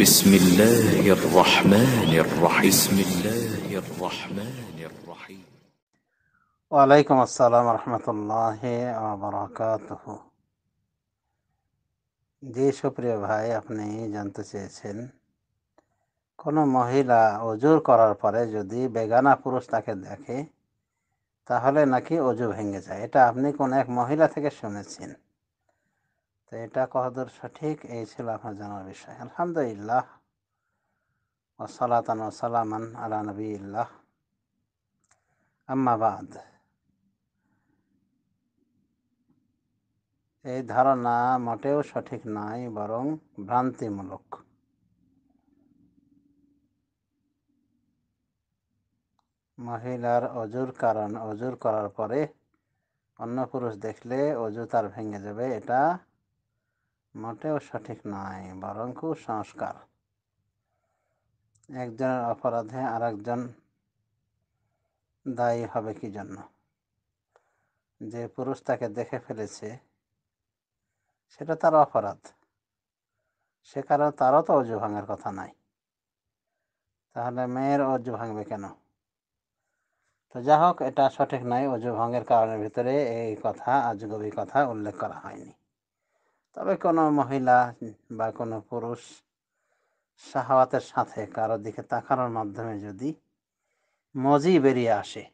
بسم الله الرحمن الرحيم بسم الله الرحمن الرحيم وعليكم السلام ورحمة الله وبركاته জি সুপ্রিয় ভাই আপনি জানতে চেয়েছেন কোনো মহিলা অজুর করার পরে যদি বেগানা পুরুষ তাকে দেখে তাহলে নাকি অজু ভেঙে যায় এটা আপনি কোন এক মহিলা থেকে শুনেছেন তো এটা কহদর সঠিক এই ছিল আপনার জানার বিষয় আলহামদুলিল্লাহ ওসালাতান সালামান আলা নবী ইল্লাহ আম্মাবাদ এই ধারণা মোটেও সঠিক নাই বরং ভ্রান্তিমূলক মহিলার অজুর কারণ অজুর করার পরে অন্য পুরুষ দেখলে অজু তার ভেঙে যাবে এটা মোটেও সঠিক নয় বরং কুসংস্কার একজনের অপরাধে আরেকজন দায়ী হবে কি জন্য যে পুরুষ তাকে দেখে ফেলেছে সেটা তার অপরাধ সে কারণে তারও তো অজু ভাঙার কথা নাই তাহলে মেয়ের অজু ভাঙবে কেন তো যা হোক এটা সঠিক নয় অজু ভঙ্গের কারণের ভিতরে এই কথা আজগবি কথা উল্লেখ করা হয়নি তবে কোনো মহিলা বা কোনো পুরুষ সাহাওয়াতের সাথে কারো দিকে তাকানোর মাধ্যমে যদি মজি বেরিয়ে আসে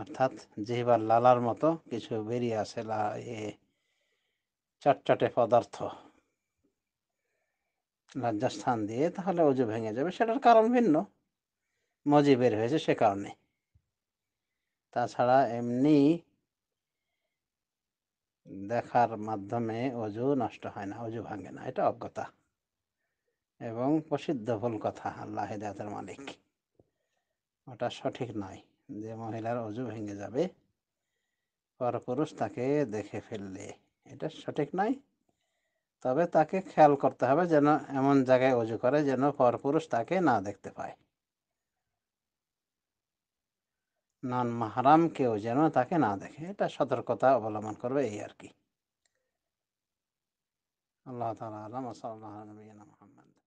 অর্থাৎ যেবার লালার মতো কিছু বেরিয়ে আসে এ চটচটে পদার্থ লজ্জাস্থান দিয়ে তাহলে অজু ভেঙে যাবে সেটার কারণ ভিন্ন মজি বের হয়েছে সে কারণে তাছাড়া এমনি দেখার মাধ্যমে অজু নষ্ট হয় না অজু ভাঙে না এটা অজ্ঞতা এবং প্রসিদ্ধ ভুল কথা আল্লাহ হেদায়তের মালিক ওটা সঠিক নয় যে মহিলার অজু ভেঙে যাবে পরপুরুষ তাকে দেখে ফেললে এটা সঠিক নয় তবে তাকে খেয়াল করতে হবে যেন এমন জায়গায় অজু করে যেন পরপুরুষ তাকে না দেখতে পায় নন মাহারাম কেউ যেন তাকে না দেখে এটা সতর্কতা অবলম্বন করবে এই আর কি আল্লাহ তালা আলম সাল্লাহ মোহাম্মদ